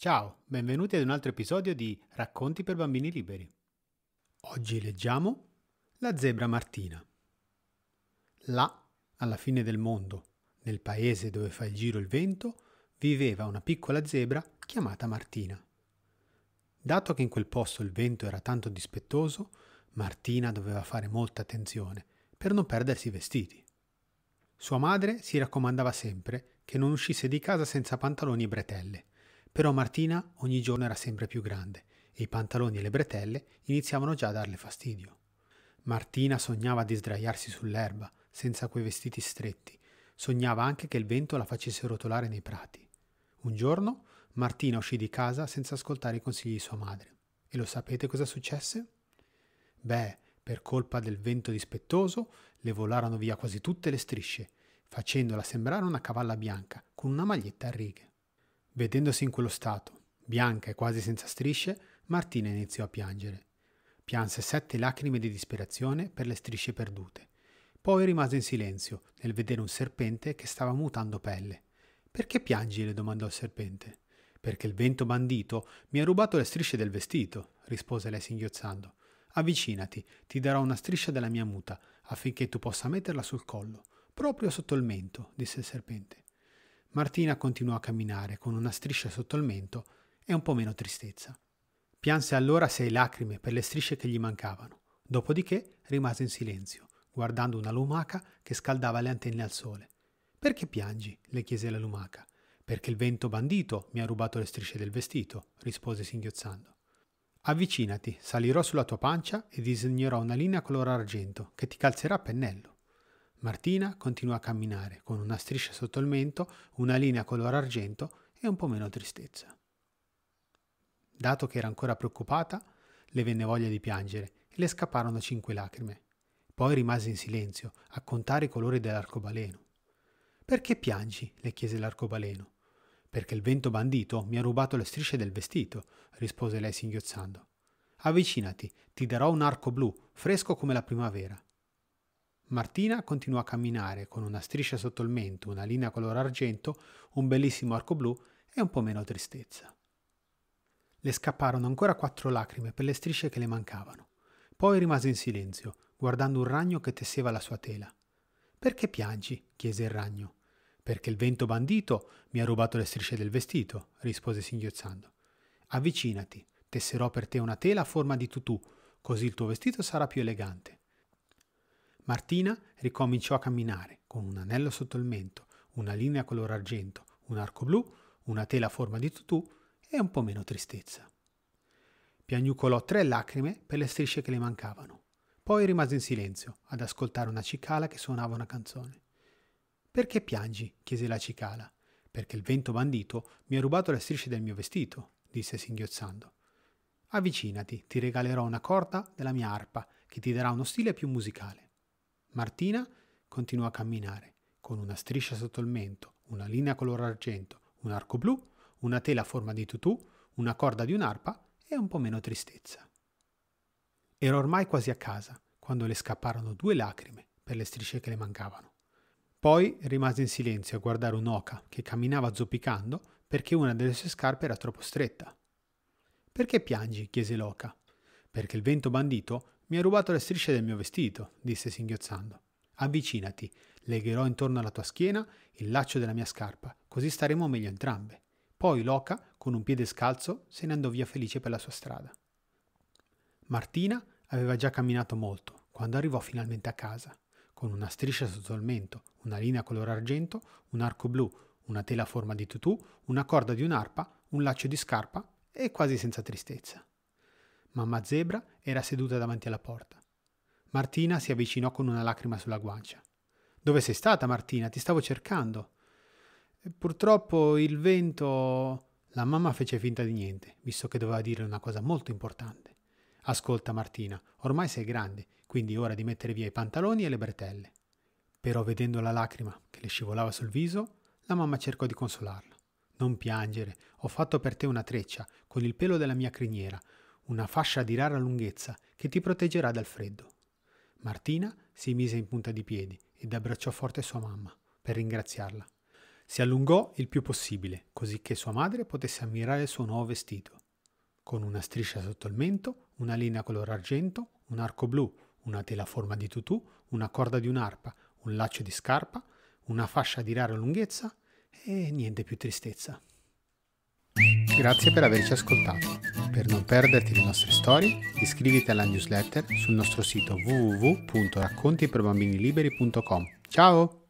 Ciao, benvenuti ad un altro episodio di Racconti per bambini liberi. Oggi leggiamo La zebra martina. Là, alla fine del mondo, nel paese dove fa il giro il vento, viveva una piccola zebra chiamata Martina. Dato che in quel posto il vento era tanto dispettoso, Martina doveva fare molta attenzione per non perdersi i vestiti. Sua madre si raccomandava sempre che non uscisse di casa senza pantaloni e bretelle, però Martina ogni giorno era sempre più grande e i pantaloni e le bretelle iniziavano già a darle fastidio. Martina sognava di sdraiarsi sull'erba, senza quei vestiti stretti. Sognava anche che il vento la facesse rotolare nei prati. Un giorno Martina uscì di casa senza ascoltare i consigli di sua madre. E lo sapete cosa successe? Beh, per colpa del vento dispettoso, le volarono via quasi tutte le strisce, facendola sembrare una cavalla bianca con una maglietta a righe. Vedendosi in quello stato, bianca e quasi senza strisce, Martina iniziò a piangere. Pianse sette lacrime di disperazione per le strisce perdute. Poi rimase in silenzio nel vedere un serpente che stava mutando pelle. Perché piangi? le domandò il serpente. Perché il vento bandito mi ha rubato le strisce del vestito, rispose lei singhiozzando. Avvicinati, ti darò una striscia della mia muta, affinché tu possa metterla sul collo, proprio sotto il mento, disse il serpente. Martina continuò a camminare con una striscia sotto il mento e un po' meno tristezza. Pianse allora sei lacrime per le strisce che gli mancavano, dopodiché rimase in silenzio, guardando una lumaca che scaldava le antenne al sole. Perché piangi? le chiese la lumaca. Perché il vento bandito mi ha rubato le strisce del vestito, rispose singhiozzando. Avvicinati, salirò sulla tua pancia e disegnerò una linea color argento che ti calzerà a pennello. Martina continua a camminare con una striscia sotto il mento, una linea color argento e un po' meno tristezza. Dato che era ancora preoccupata, le venne voglia di piangere e le scapparono cinque lacrime. Poi rimase in silenzio a contare i colori dell'arcobaleno. Perché piangi? le chiese l'arcobaleno. Perché il vento bandito mi ha rubato le strisce del vestito, rispose lei singhiozzando. Avvicinati, ti darò un arco blu, fresco come la primavera. Martina continua a camminare con una striscia sotto il mento, una linea color argento, un bellissimo arco blu e un po' meno tristezza. Le scapparono ancora quattro lacrime per le strisce che le mancavano. Poi rimase in silenzio, guardando un ragno che tesseva la sua tela. Perché piangi? chiese il ragno. Perché il vento bandito mi ha rubato le strisce del vestito, rispose singhiozzando. Avvicinati, tesserò per te una tela a forma di tutù, così il tuo vestito sarà più elegante. Martina ricominciò a camminare con un anello sotto il mento, una linea color argento, un arco blu, una tela a forma di tutù e un po' meno tristezza. Piagnucolò tre lacrime per le strisce che le mancavano. Poi rimase in silenzio ad ascoltare una cicala che suonava una canzone. Perché piangi? chiese la cicala. Perché il vento bandito mi ha rubato le strisce del mio vestito, disse singhiozzando. Avvicinati, ti regalerò una corda della mia arpa che ti darà uno stile più musicale. Martina continuò a camminare, con una striscia sotto il mento, una linea color argento, un arco blu, una tela a forma di tutù, una corda di un'arpa e un po' meno tristezza. Era ormai quasi a casa, quando le scapparono due lacrime per le strisce che le mancavano. Poi rimase in silenzio a guardare un'oca che camminava zoppicando perché una delle sue scarpe era troppo stretta. Perché piangi? chiese l'oca. Perché il vento bandito mi ha rubato le strisce del mio vestito, disse singhiozzando. Avvicinati, legherò intorno alla tua schiena il laccio della mia scarpa, così staremo meglio entrambe. Poi Loca, con un piede scalzo, se ne andò via felice per la sua strada. Martina aveva già camminato molto quando arrivò finalmente a casa, con una striscia sotto il mento, una linea color argento, un arco blu, una tela a forma di tutù, una corda di un'arpa, un laccio di scarpa e quasi senza tristezza. Mamma Zebra era seduta davanti alla porta. Martina si avvicinò con una lacrima sulla guancia. Dove sei stata, Martina? Ti stavo cercando. E purtroppo il vento... La mamma fece finta di niente, visto che doveva dire una cosa molto importante. Ascolta, Martina, ormai sei grande, quindi è ora di mettere via i pantaloni e le bretelle. Però vedendo la lacrima che le scivolava sul viso, la mamma cercò di consolarla. Non piangere, ho fatto per te una treccia con il pelo della mia criniera, una fascia di rara lunghezza che ti proteggerà dal freddo. Martina si mise in punta di piedi ed abbracciò forte sua mamma per ringraziarla. Si allungò il più possibile, così che sua madre potesse ammirare il suo nuovo vestito, con una striscia sotto il mento, una linea color argento, un arco blu, una tela a forma di tutù, una corda di un'arpa, un laccio di scarpa, una fascia di rara lunghezza e niente più tristezza. Grazie per averci ascoltato. Per non perderti le nostre storie, iscriviti alla newsletter sul nostro sito www.raccontiperbambiniliberi.com. Ciao!